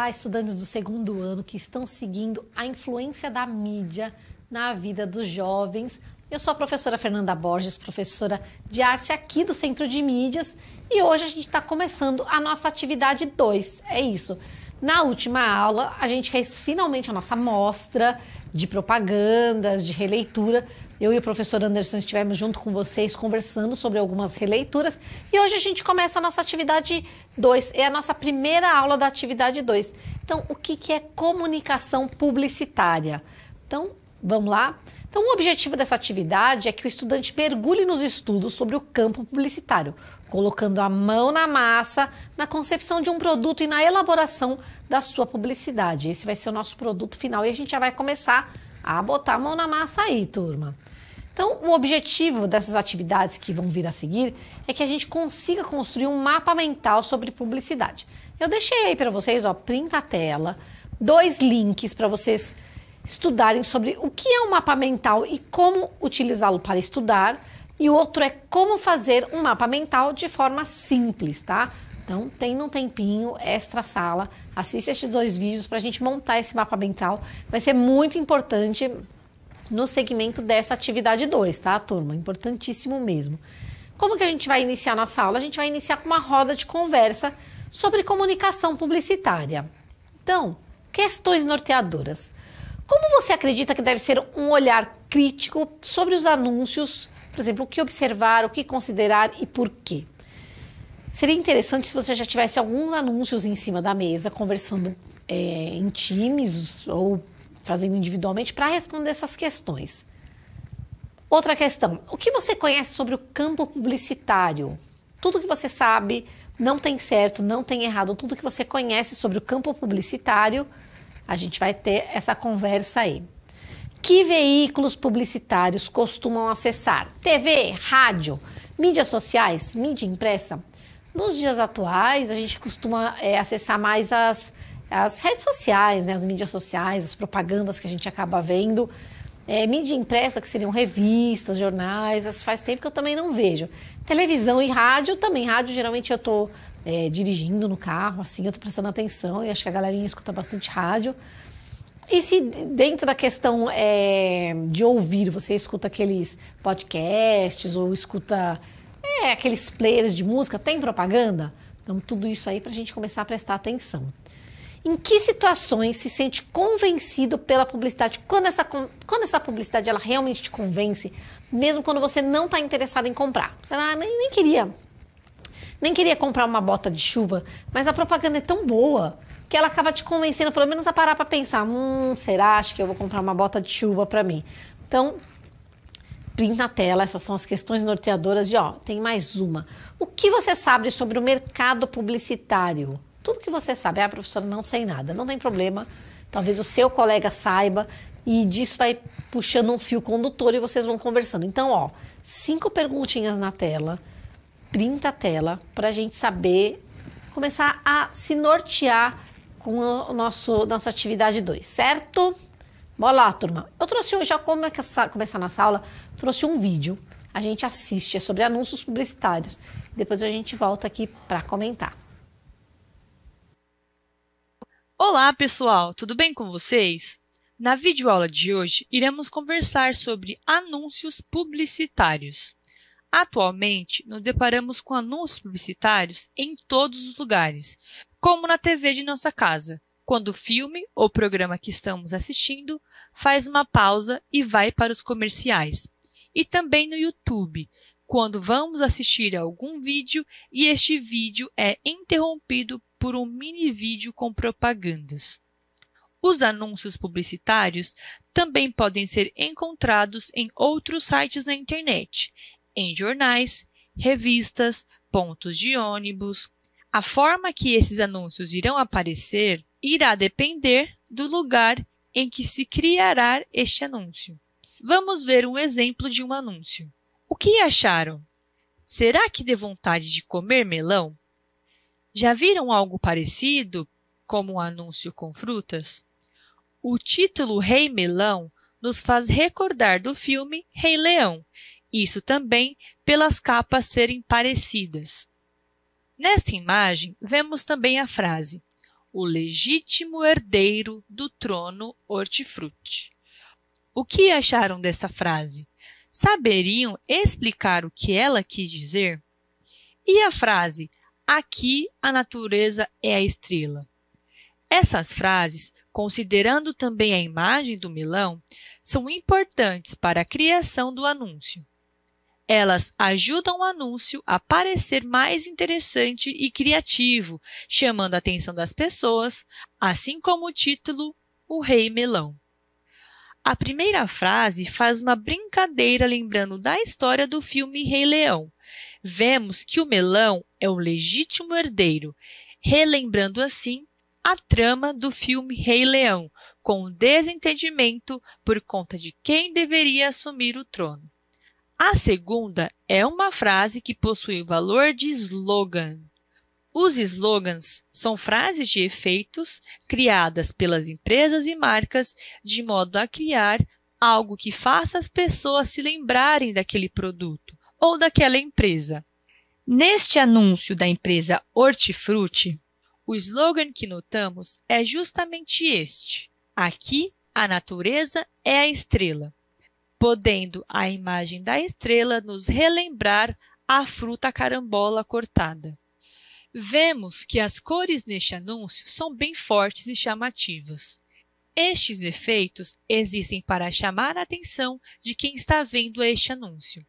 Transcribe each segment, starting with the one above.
Olá, estudantes do segundo ano que estão seguindo a influência da mídia na vida dos jovens. Eu sou a professora Fernanda Borges, professora de arte aqui do Centro de Mídias, e hoje a gente está começando a nossa atividade 2. É isso. Na última aula, a gente fez finalmente a nossa mostra de propagandas, de releitura eu e o professor Anderson estivemos junto com vocês conversando sobre algumas releituras e hoje a gente começa a nossa atividade 2, é a nossa primeira aula da atividade 2. Então, o que, que é comunicação publicitária? Então, vamos lá? Então, o objetivo dessa atividade é que o estudante mergulhe nos estudos sobre o campo publicitário, colocando a mão na massa na concepção de um produto e na elaboração da sua publicidade. Esse vai ser o nosso produto final e a gente já vai começar a botar a mão na massa aí, turma. Então, o objetivo dessas atividades que vão vir a seguir é que a gente consiga construir um mapa mental sobre publicidade. Eu deixei aí para vocês, ó, print a tela, dois links para vocês estudarem sobre o que é um mapa mental e como utilizá-lo para estudar. E o outro é como fazer um mapa mental de forma simples, tá? Então, tem um tempinho, extra sala, Assiste esses dois vídeos para a gente montar esse mapa mental. Vai ser muito importante no segmento dessa atividade 2, tá, turma? Importantíssimo mesmo. Como que a gente vai iniciar nossa aula? A gente vai iniciar com uma roda de conversa sobre comunicação publicitária. Então, questões norteadoras. Como você acredita que deve ser um olhar crítico sobre os anúncios? Por exemplo, o que observar, o que considerar e por quê? Seria interessante se você já tivesse alguns anúncios em cima da mesa, conversando é, em times ou fazendo individualmente para responder essas questões. Outra questão: o que você conhece sobre o campo publicitário? Tudo que você sabe não tem certo, não tem errado. Tudo que você conhece sobre o campo publicitário, a gente vai ter essa conversa aí. Que veículos publicitários costumam acessar? TV, rádio, mídias sociais, mídia impressa? Nos dias atuais, a gente costuma é, acessar mais as, as redes sociais, né, as mídias sociais, as propagandas que a gente acaba vendo. É, mídia impressa, que seriam revistas, jornais, faz tempo que eu também não vejo. Televisão e rádio também. Rádio, geralmente, eu estou eh, é, dirigindo no carro, assim, eu estou prestando atenção e acho que a galerinha escuta bastante rádio. E se dentro da questão é, de ouvir, você escuta aqueles podcasts ou escuta é, aqueles players de música, tem propaganda? Então, tudo isso aí para a gente começar a prestar atenção. Em que situações se sente convencido pela publicidade? Quando essa, quando essa publicidade ela realmente te convence, mesmo quando você não está interessado em comprar. Você não, ah, nem, nem queria. Nem queria comprar uma bota de chuva, mas a propaganda é tão boa que ela acaba te convencendo, pelo menos, a parar para pensar: hum, será? Acho que eu vou comprar uma bota de chuva para mim. Então, print na tela, essas são as questões norteadoras de, ó, tem mais uma. O que você sabe sobre o mercado publicitário? Tudo que você sabe. Ah, professora, não sei nada. Não tem problema. Talvez o seu colega saiba e disso vai puxando um fio condutor e vocês vão conversando. Então, ó, cinco perguntinhas na tela, printa a tela para a gente saber começar a se nortear com o nosso nossa atividade 2, certo? Bora lá, turma. Eu trouxe hoje, já é começar essa aula, trouxe um vídeo. A gente assiste, é sobre anúncios publicitários. Depois a gente volta aqui para comentar. Olá, pessoal. Tudo bem com vocês? Na videoaula de hoje, iremos conversar sobre anúncios publicitários. Atualmente, nos deparamos com anúncios publicitários em todos os lugares, como na TV de nossa casa, quando o filme ou programa que estamos assistindo faz uma pausa e vai para os comerciais. E também no YouTube, quando vamos assistir a algum vídeo e este vídeo é interrompido por um mini vídeo com propagandas. Os anúncios publicitários também podem ser encontrados em outros sites na internet, em jornais, revistas, pontos de ônibus. A forma que esses anúncios irão aparecer irá depender do lugar em que se criará este anúncio. Vamos ver um exemplo de um anúncio. O que acharam? Será que dê vontade de comer melão? Já viram algo parecido, como um anúncio com frutas? O título Rei Melão nos faz recordar do filme Rei Leão, isso também pelas capas serem parecidas. Nesta imagem, vemos também a frase o legítimo herdeiro do trono hortifruti. O que acharam dessa frase? Saberiam explicar o que ela quis dizer? E a frase Aqui a natureza é a estrela. Essas frases, considerando também a imagem do Milão, são importantes para a criação do anúncio. Elas ajudam o anúncio a parecer mais interessante e criativo, chamando a atenção das pessoas, assim como o título O Rei Melão. A primeira frase faz uma brincadeira lembrando da história do filme Rei Leão. Vemos que o melão é o legítimo herdeiro, relembrando assim a trama do filme Rei Leão, com o desentendimento por conta de quem deveria assumir o trono. A segunda é uma frase que possui o valor de slogan. Os slogans são frases de efeitos criadas pelas empresas e marcas de modo a criar algo que faça as pessoas se lembrarem daquele produto ou daquela empresa. Neste anúncio da empresa Hortifruti, o slogan que notamos é justamente este: Aqui a natureza é a estrela podendo a imagem da estrela nos relembrar a fruta carambola cortada. Vemos que as cores neste anúncio são bem fortes e chamativas. Estes efeitos existem para chamar a atenção de quem está vendo este anúncio.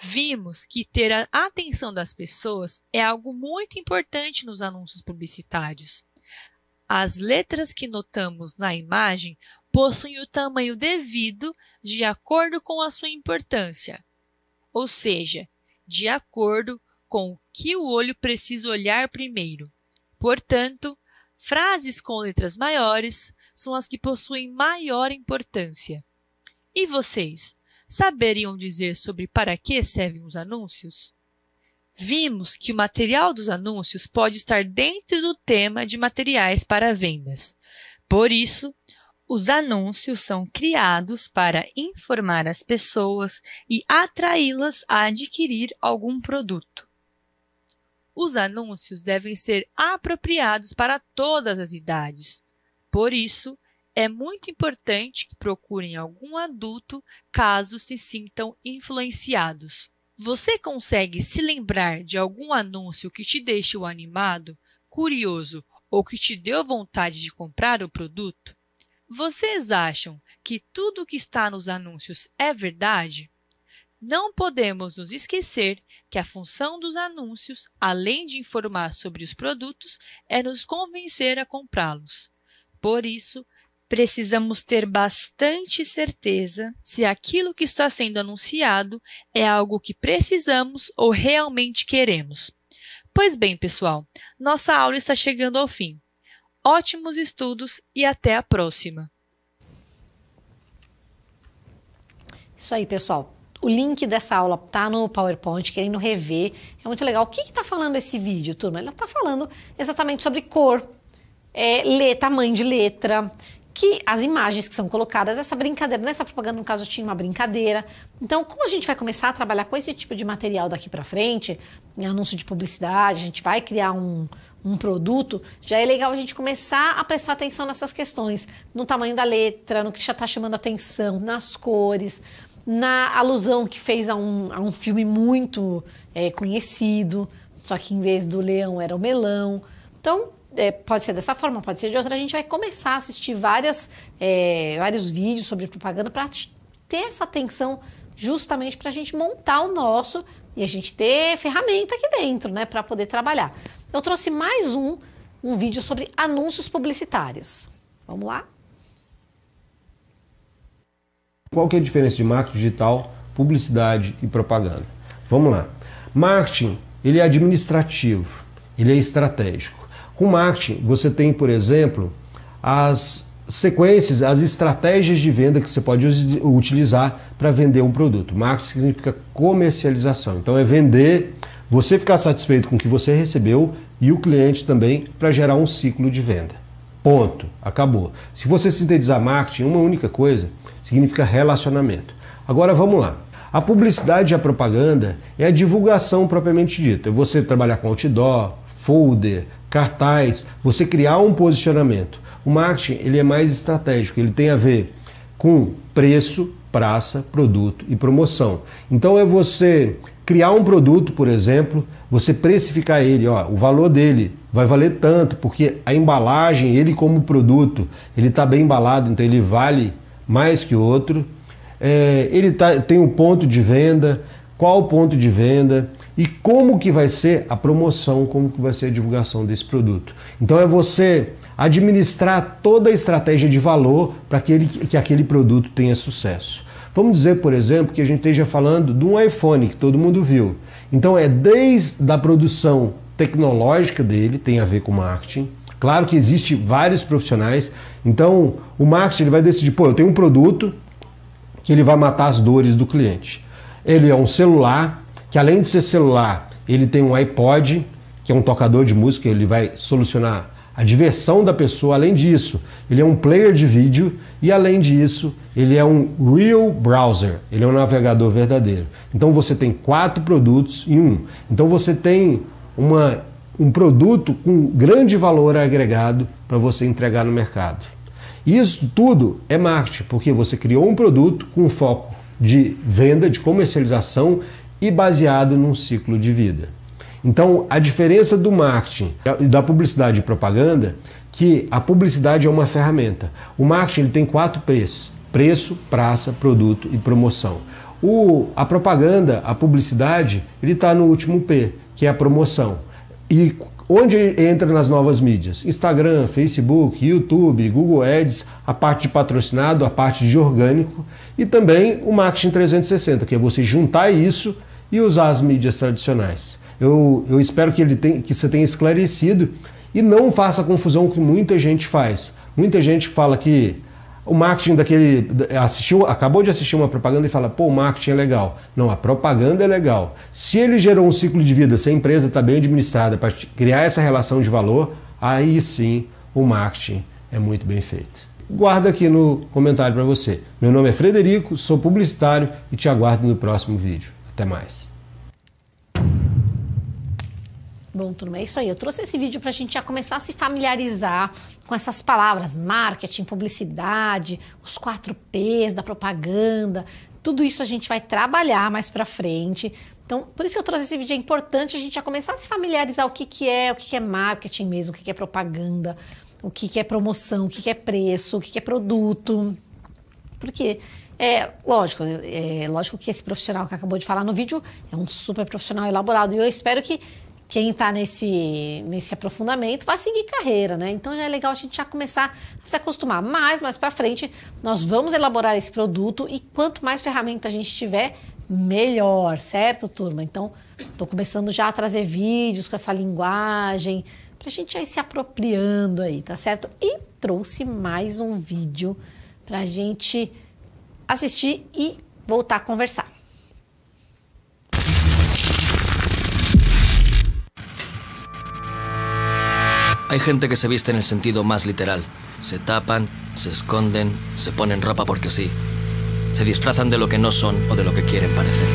Vimos que ter a atenção das pessoas é algo muito importante nos anúncios publicitários. As letras que notamos na imagem possuem o tamanho devido de acordo com a sua importância, ou seja, de acordo com o que o olho precisa olhar primeiro. Portanto, frases com letras maiores são as que possuem maior importância. E vocês, saberiam dizer sobre para que servem os anúncios? Vimos que o material dos anúncios pode estar dentro do tema de materiais para vendas. Por isso, os anúncios são criados para informar as pessoas e atraí-las a adquirir algum produto. Os anúncios devem ser apropriados para todas as idades. Por isso, é muito importante que procurem algum adulto caso se sintam influenciados. Você consegue se lembrar de algum anúncio que te deixou animado, curioso ou que te deu vontade de comprar o produto? Vocês acham que tudo o que está nos anúncios é verdade? Não podemos nos esquecer que a função dos anúncios, além de informar sobre os produtos, é nos convencer a comprá-los. Por isso, precisamos ter bastante certeza se aquilo que está sendo anunciado é algo que precisamos ou realmente queremos. Pois bem, pessoal, nossa aula está chegando ao fim. Ótimos estudos e até a próxima! Isso aí, pessoal. O link dessa aula está no PowerPoint, querendo rever. É muito legal. O que está falando esse vídeo, turma? Ele está falando exatamente sobre cor, é, ler, tamanho de letra, que as imagens que são colocadas, essa brincadeira, nessa propaganda, no caso, tinha uma brincadeira. Então, como a gente vai começar a trabalhar com esse tipo de material daqui para frente, em anúncio de publicidade, a gente vai criar um, um produto, já é legal a gente começar a prestar atenção nessas questões, no tamanho da letra, no que já está chamando atenção, nas cores, na alusão que fez a um, a um filme muito é, conhecido, só que em vez do leão era o melão. Então, é, pode ser dessa forma, pode ser de outra. A gente vai começar a assistir várias, é, vários vídeos sobre propaganda para ter essa atenção justamente para a gente montar o nosso e a gente ter ferramenta aqui dentro, né, para poder trabalhar eu trouxe mais um, um vídeo sobre anúncios publicitários. Vamos lá? Qual que é a diferença de marketing digital, publicidade e propaganda? Vamos lá. Marketing, ele é administrativo, ele é estratégico. Com marketing, você tem, por exemplo, as sequências, as estratégias de venda que você pode utilizar para vender um produto. Marketing significa comercialização. Então é vender você ficar satisfeito com o que você recebeu e o cliente também para gerar um ciclo de venda. Ponto. Acabou. Se você sintetizar marketing uma única coisa, significa relacionamento. Agora vamos lá. A publicidade e a propaganda é a divulgação propriamente dita. É você trabalhar com outdoor, folder, cartaz, você criar um posicionamento. O marketing ele é mais estratégico, ele tem a ver com preço, praça, produto e promoção. Então é você Criar um produto, por exemplo, você precificar ele, ó, o valor dele vai valer tanto, porque a embalagem, ele como produto, ele está bem embalado, então ele vale mais que o outro. É, ele tá, tem um ponto de venda, qual o ponto de venda e como que vai ser a promoção, como que vai ser a divulgação desse produto. Então é você administrar toda a estratégia de valor para que, que aquele produto tenha sucesso. Vamos dizer, por exemplo, que a gente esteja falando de um iPhone que todo mundo viu. Então é desde a produção tecnológica dele, tem a ver com marketing. Claro que existe vários profissionais. Então o marketing ele vai decidir, pô, eu tenho um produto que ele vai matar as dores do cliente. Ele é um celular, que além de ser celular, ele tem um iPod, que é um tocador de música, ele vai solucionar a diversão da pessoa. Além disso, ele é um player de vídeo e, além disso, ele é um real browser, ele é um navegador verdadeiro. Então você tem quatro produtos em um. Então você tem uma, um produto com grande valor agregado para você entregar no mercado. Isso tudo é marketing, porque você criou um produto com foco de venda, de comercialização e baseado num ciclo de vida. Então, a diferença do marketing e da publicidade e propaganda que a publicidade é uma ferramenta. O marketing ele tem quatro P's: preço, praça, produto e promoção. O, a propaganda, a publicidade, ele está no último P, que é a promoção. E onde entra nas novas mídias? Instagram, Facebook, YouTube, Google Ads, a parte de patrocinado, a parte de orgânico e também o marketing 360, que é você juntar isso e usar as mídias tradicionais. Eu, eu espero que, ele tem, que você tenha esclarecido e não faça confusão que muita gente faz. Muita gente fala que o marketing daquele. assistiu, acabou de assistir uma propaganda e fala, pô, o marketing é legal. Não, a propaganda é legal. Se ele gerou um ciclo de vida, se a empresa está bem administrada para criar essa relação de valor, aí sim o marketing é muito bem feito. Guarda aqui no comentário para você. Meu nome é Frederico, sou publicitário e te aguardo no próximo vídeo. Até mais. Bom, turma, é isso aí. Eu trouxe esse vídeo para a gente já começar a se familiarizar com essas palavras: marketing, publicidade, os quatro P's da propaganda. Tudo isso a gente vai trabalhar mais para frente. Então, por isso que eu trouxe esse vídeo. É importante a gente já começar a se familiarizar o que, que é, o que, que é marketing mesmo, o que, que é propaganda, o que, que é promoção, o que, que é preço, o que, que é produto. Porque é lógico, é lógico que esse profissional que acabou de falar no vídeo é um super profissional elaborado e eu espero que quem está nesse, nesse aprofundamento vai seguir carreira, né? Então já é legal a gente já começar a se acostumar. Mas mais para frente nós vamos elaborar esse produto e quanto mais ferramenta a gente tiver, melhor, certo, turma? Então estou começando já a trazer vídeos com essa linguagem para a gente ir se apropriando aí, tá certo? E trouxe mais um vídeo para a gente assistir e voltar a conversar. Hay gente que se viste en el sentido más literal. Se tapan, se esconden, se ponen ropa porque sí. Se disfrazan de lo que no son o de lo que quieren parecer.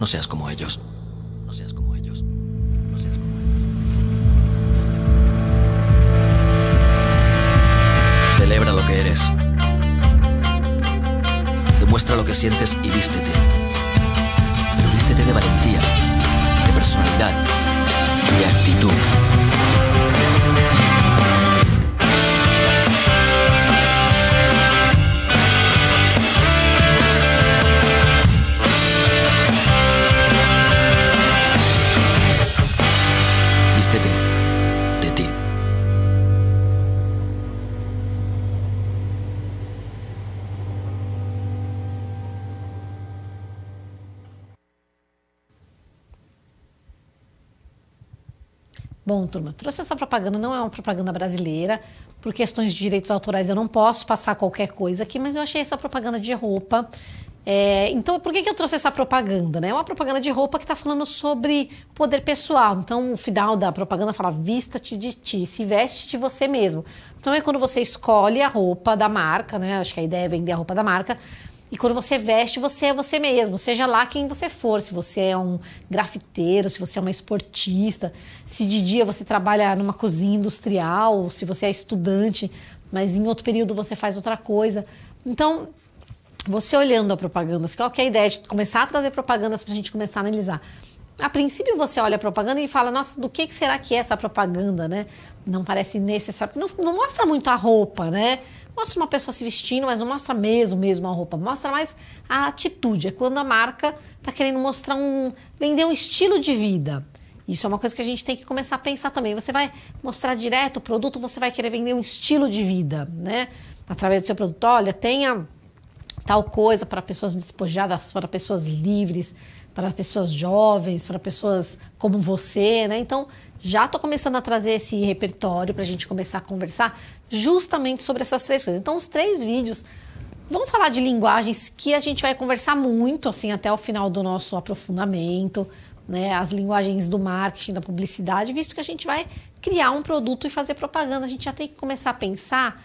No seas como ellos. No seas como ellos. Celebra lo que eres. Demuestra lo que sientes y vístete. Pero vístete de valentía, de personalidad, de actitud. Bom, turma, trouxe essa propaganda, não é uma propaganda brasileira, por questões de direitos autorais eu não posso passar qualquer coisa aqui, mas eu achei essa propaganda de roupa. É, então, por que, que eu trouxe essa propaganda? Né? É uma propaganda de roupa que está falando sobre poder pessoal. Então, o final da propaganda fala: vista-te de ti, se veste de você mesmo. Então, é quando você escolhe a roupa da marca, né? Acho que a ideia é vender a roupa da marca e quando você veste, você é você mesmo, seja lá quem você for, se você é um grafiteiro, se você é uma esportista, se de dia você trabalha numa cozinha industrial, se você é estudante, mas em outro período você faz outra coisa. Então, você olhando a propaganda, qual que é a ideia de começar a trazer propagandas para a gente começar a analisar? A princípio você olha a propaganda e fala, nossa, do que será que é essa propaganda, né? não parece necessário. Não, não mostra muito a roupa, né? Mostra uma pessoa se vestindo, mas não mostra mesmo, mesmo a roupa. Mostra mais a atitude. É quando a marca está querendo mostrar um. vender um estilo de vida. Isso é uma coisa que a gente tem que começar a pensar também. Você vai mostrar direto o produto, você vai querer vender um estilo de vida, né? Através do seu produto. Olha, tenha tal coisa para pessoas despojadas, para pessoas livres, para pessoas jovens, para pessoas como você, né? Então, já estou começando a trazer esse repertório para a gente começar a conversar justamente sobre essas três coisas. Então, os três vídeos vão falar de linguagens que a gente vai conversar muito, assim, até o final do nosso aprofundamento, né? As linguagens do marketing, da publicidade, visto que a gente vai criar um produto e fazer propaganda, a gente já tem que começar a pensar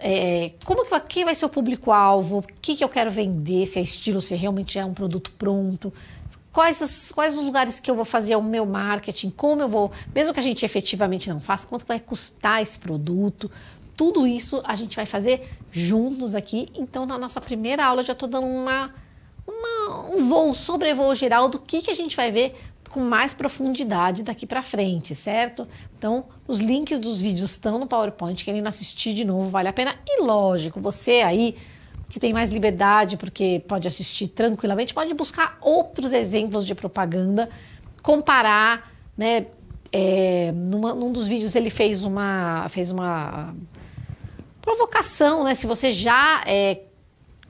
é, como que quem vai ser o público-alvo? O que, que eu quero vender? Se é estilo, se realmente é um produto pronto? Quais, as, quais os lugares que eu vou fazer o meu marketing? Como eu vou, mesmo que a gente efetivamente não faça, quanto vai custar esse produto? Tudo isso a gente vai fazer juntos aqui. Então, na nossa primeira aula, já estou dando uma uma, um voo, sobrevoo geral do que, que a gente vai ver com mais profundidade daqui para frente, certo? Então, os links dos vídeos estão no PowerPoint, querendo assistir de novo, vale a pena. E lógico, você aí que tem mais liberdade, porque pode assistir tranquilamente, pode buscar outros exemplos de propaganda, comparar, né? É, numa, num dos vídeos ele fez uma fez uma provocação, né? Se você já é,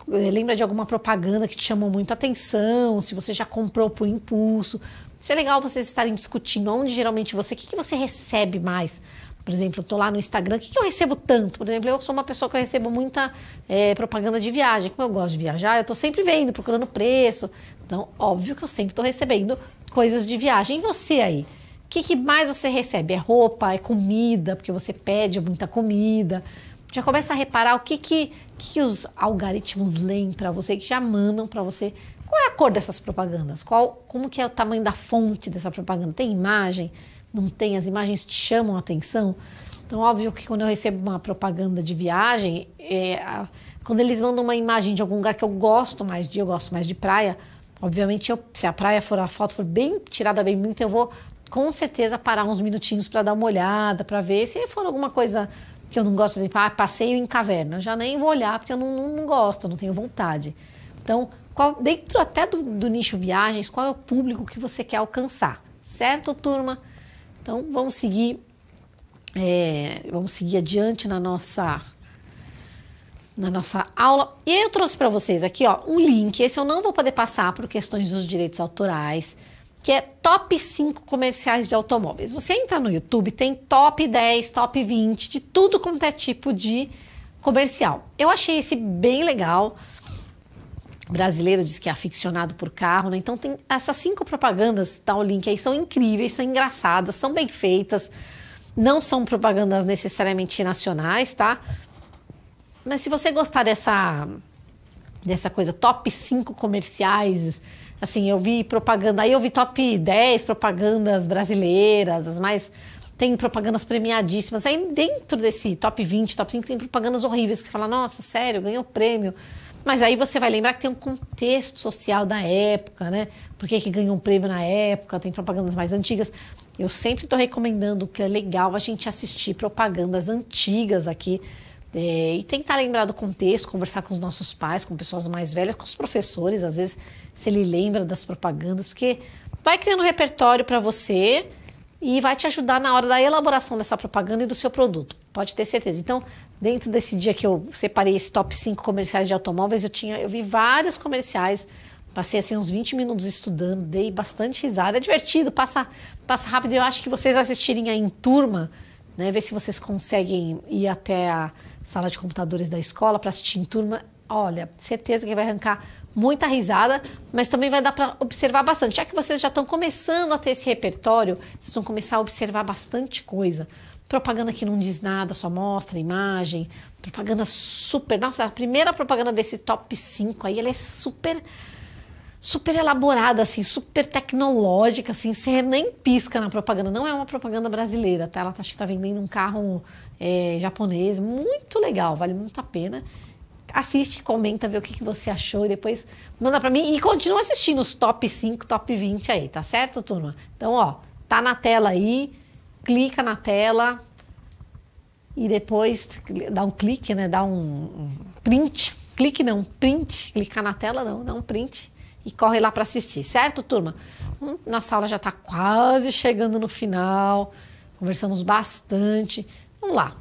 lembra de alguma propaganda que te chamou muito atenção, se você já comprou por impulso, isso é legal vocês estarem discutindo onde geralmente você, o que, que você recebe mais. Por exemplo, eu estou lá no Instagram, o que, que eu recebo tanto? Por exemplo, eu sou uma pessoa que eu recebo muita é, propaganda de viagem. Como eu gosto de viajar, eu estou sempre vendo, procurando preço. Então, óbvio que eu sempre estou recebendo coisas de viagem. E você aí? O que, que mais você recebe? É roupa? É comida? Porque você pede muita comida já começa a reparar o que, que, que, que os algoritmos leem para você, que já mandam para você qual é a cor dessas propagandas? Qual, como que é o tamanho da fonte dessa propaganda? Tem imagem? Não tem? As imagens te chamam a atenção? Então, óbvio que quando eu recebo uma propaganda de viagem, é, quando eles mandam uma imagem de algum lugar que eu gosto mais de, eu gosto mais de praia, obviamente, eu, se a praia for, a foto for bem tirada, bem bonita, eu vou com certeza parar uns minutinhos para dar uma olhada, para ver se for alguma coisa que eu não gosto, por exemplo, ah, passeio em caverna, eu já nem vou olhar porque eu não, não, não gosto, não tenho vontade. Então, qual, dentro até do, do nicho viagens, qual é o público que você quer alcançar, certo, turma? Então vamos seguir, é, vamos seguir adiante na nossa na nossa aula. E aí eu trouxe para vocês aqui, ó, um link. Esse eu não vou poder passar por questões dos direitos autorais, que é top 5 comerciais de automóveis. Você entra no YouTube, tem top 10, top 20 de tudo quanto é tipo de comercial. Eu achei esse bem legal brasileiro diz que é aficionado por carro, né? Então tem essas cinco propagandas, tá o link aí, são incríveis, são engraçadas, são bem feitas, não são propagandas necessariamente nacionais, tá? Mas se você gostar dessa dessa coisa top 5 comerciais, assim, eu vi propaganda, aí eu vi top 10 propagandas brasileiras, as mais tem propagandas premiadíssimas. Aí dentro desse top 20, top 5 tem propagandas horríveis que fala: "Nossa, sério, ganhou prêmio". Mas aí você vai lembrar que tem um contexto social da época, né? Por que, que ganhou um prêmio na época? Tem propagandas mais antigas. Eu sempre estou recomendando que é legal a gente assistir propagandas antigas aqui é, e tentar lembrar do contexto, conversar com os nossos pais, com pessoas mais velhas, com os professores, às vezes, se ele lembra das propagandas, porque vai criando um repertório para você e vai te ajudar na hora da elaboração dessa propaganda e do seu produto. Pode ter certeza. Então, Dentro desse dia que eu separei esse top 5 comerciais de automóveis, eu tinha, eu vi vários comerciais, passei assim uns 20 minutos estudando, dei bastante risada, é divertido, passa, passa rápido. Eu acho que vocês assistirem aí em turma, né, ver se vocês conseguem ir até a sala de computadores da escola para assistir em turma. Olha, certeza que vai arrancar muita risada, mas também vai dar para observar bastante. Já que vocês já estão começando a ter esse repertório, vocês vão começar a observar bastante coisa. Propaganda que não diz nada, só mostra a imagem. Propaganda super. Nossa, a primeira propaganda desse top 5 aí, ela é super. Super elaborada, assim, super tecnológica, assim, você nem pisca na propaganda. Não é uma propaganda brasileira, tá? Ela tá, acho que tá vendendo um carro é, japonês, muito legal, vale muito a pena assiste, comenta, vê o que, que você achou e depois manda para mim. E continua assistindo os top 5, top 20 aí, tá certo, turma? Então, ó, tá na tela aí clica na tela e depois dá um clique, né? Dá um print. Clique não, print. Clicar na tela não, dá um print e corre lá para assistir, certo, turma? Hum, nossa aula já está quase chegando no final. Conversamos bastante. Vamos lá.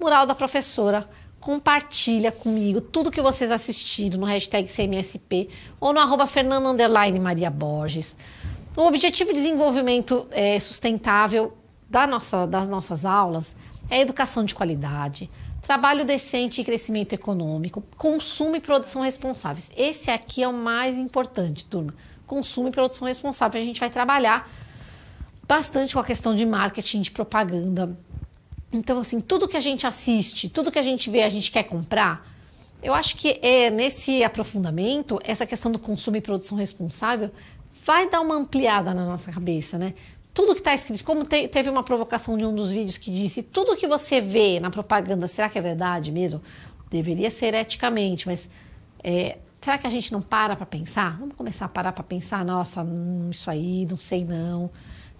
Mural da professora. Compartilha comigo tudo que vocês assistiram no hashtag CMSP ou no arroba Fernando Maria Borges. O Objetivo de Desenvolvimento é, Sustentável da nossa, das nossas aulas é educação de qualidade, trabalho decente e crescimento econômico, consumo e produção responsáveis. Esse aqui é o mais importante, turma. Consumo e produção responsável. A gente vai trabalhar bastante com a questão de marketing, de propaganda. Então, assim, tudo que a gente assiste, tudo que a gente vê, a gente quer comprar. Eu acho que é, nesse aprofundamento, essa questão do consumo e produção responsável vai dar uma ampliada na nossa cabeça, né? tudo que está escrito, como te, teve uma provocação de um dos vídeos que disse, tudo que você vê na propaganda, será que é verdade mesmo? Deveria ser eticamente, mas é, será que a gente não para para pensar? Vamos começar a parar para pensar, nossa, hum, isso aí, não sei não,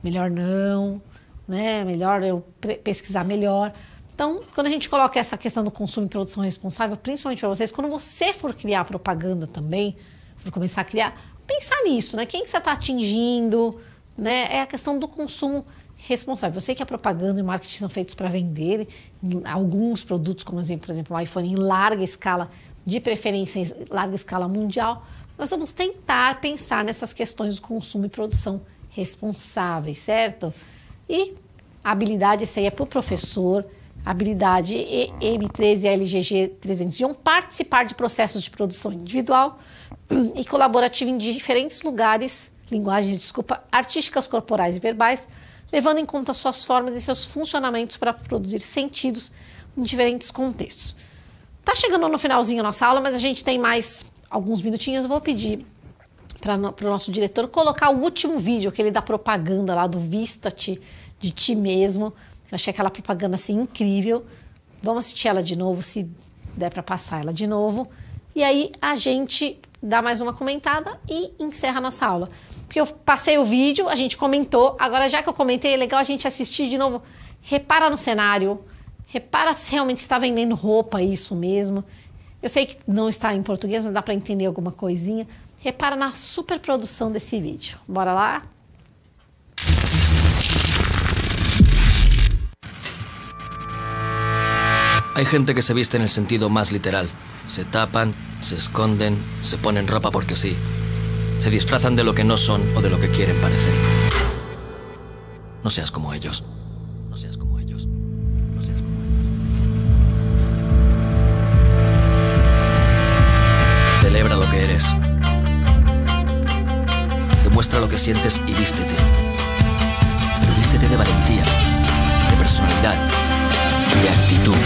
melhor não, né? Melhor eu pesquisar melhor. Então, quando a gente coloca essa questão do consumo e produção responsável, principalmente para vocês, quando você for criar propaganda também, for começar a criar, pensar nisso, né? Quem que você está atingindo? né, é a questão do consumo responsável. Eu sei que a propaganda e o marketing são feitos para vender alguns produtos, como por exemplo o iPhone, em larga escala, de preferência em larga escala mundial. Nós vamos tentar pensar nessas questões do consumo e produção responsáveis, certo? E a habilidade, essa aí é para o professor, habilidade em 13 e LGG 301 participar de processos de produção individual e colaborativa em diferentes lugares linguagens, desculpa, artísticas corporais e verbais, levando em conta suas formas e seus funcionamentos para produzir sentidos em diferentes contextos. está chegando no finalzinho nossa aula, mas a gente tem mais alguns minutinhos. Eu vou pedir para o nosso diretor colocar o último vídeo, aquele da propaganda lá do Vista-te de ti mesmo. Eu achei aquela propaganda assim incrível. Vamos assistir ela de novo, se der para passar ela de novo. E aí a gente dá mais uma comentada e encerra a nossa aula. Porque eu passei o vídeo, a gente comentou. Agora, já que eu comentei, é legal a gente assistir de novo. Repara no cenário. Repara se realmente está vendendo roupa, isso mesmo. Eu sei que não está em português, mas dá para entender alguma coisinha. Repara na superprodução desse vídeo. Bora lá? Há gente que se viste no sentido mais literal. Se tapam, se escondem, se ponem roupa porque sí. Se disfrazan de lo que no son o de lo que quieren parecer. No seas como ellos. No seas como ellos. Celebra lo que eres. Demuestra lo que sientes y vístete. Pero vístete de valentía, de personalidad, de actitud.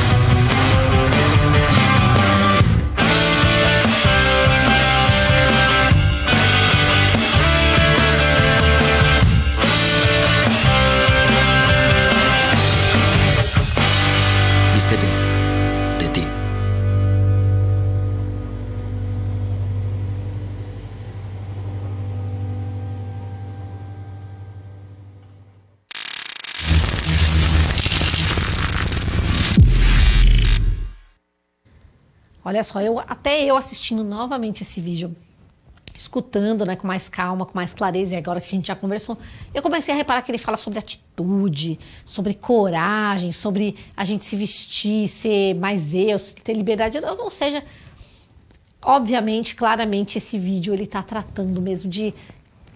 Olha só, eu até eu assistindo novamente esse vídeo, escutando, né, com mais calma, com mais clareza, e agora que a gente já conversou, eu comecei a reparar que ele fala sobre atitude, sobre coragem, sobre a gente se vestir, ser mais eu, ter liberdade, ou seja, obviamente, claramente esse vídeo ele tá tratando mesmo de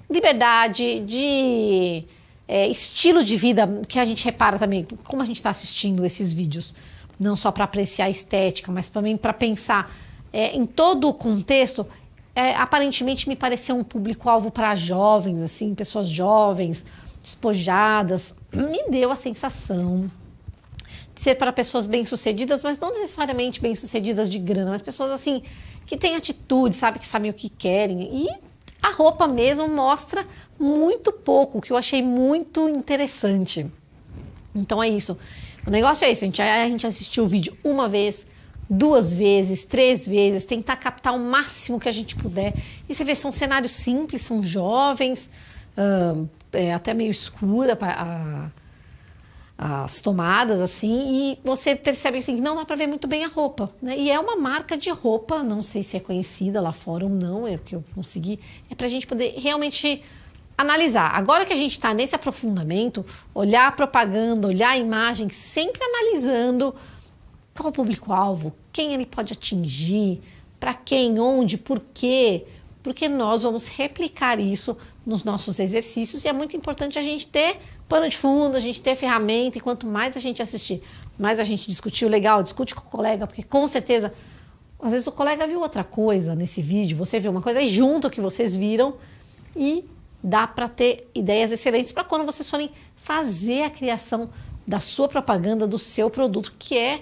liberdade, de é, estilo de vida, que a gente repara também, como a gente está assistindo esses vídeos não só para apreciar a estética, mas também para pensar é, em todo o contexto, é, aparentemente me pareceu um público-alvo para jovens, assim, pessoas jovens, despojadas. Me deu a sensação de ser para pessoas bem-sucedidas, mas não necessariamente bem-sucedidas de grana, mas pessoas assim que têm atitude, sabe, que sabem o que querem. E a roupa mesmo mostra muito pouco, que eu achei muito interessante. Então é isso. O negócio é esse, a gente, a gente assistiu o vídeo uma vez, duas vezes, três vezes, tentar captar o máximo que a gente puder. E você vê, são cenários simples, são jovens, é até meio escura a, a, as tomadas, assim, e você percebe assim que não dá para ver muito bem a roupa. Né? E é uma marca de roupa, não sei se é conhecida lá fora ou não, é o que eu consegui, é para a gente poder realmente analisar. Agora que a gente está nesse aprofundamento, olhar a propaganda, olhar a imagem, sempre analisando qual o público-alvo, quem ele pode atingir, para quem, onde, por quê, porque nós vamos replicar isso nos nossos exercícios e é muito importante a gente ter pano de fundo, a gente ter ferramenta e quanto mais a gente assistir, mais a gente discutir o legal, discute com o colega, porque com certeza às vezes o colega viu outra coisa nesse vídeo, você viu uma coisa e junta o que vocês viram e dá para ter ideias excelentes para quando vocês forem fazer a criação da sua propaganda, do seu produto, que é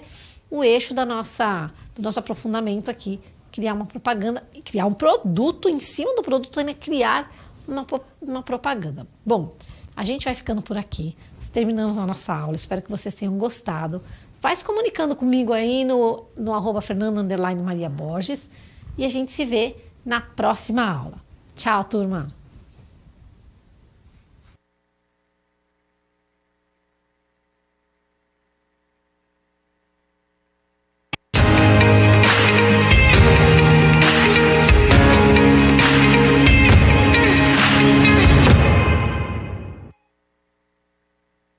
o eixo da nossa, do nosso aprofundamento aqui. Criar uma propaganda, criar um produto em cima do produto, né? criar uma, uma propaganda. Bom, a gente vai ficando por aqui. Terminamos a nossa aula. Espero que vocês tenham gostado. Vai se comunicando comigo aí no, no arroba Fernando Maria Borges e a gente se vê na próxima aula. Tchau, turma!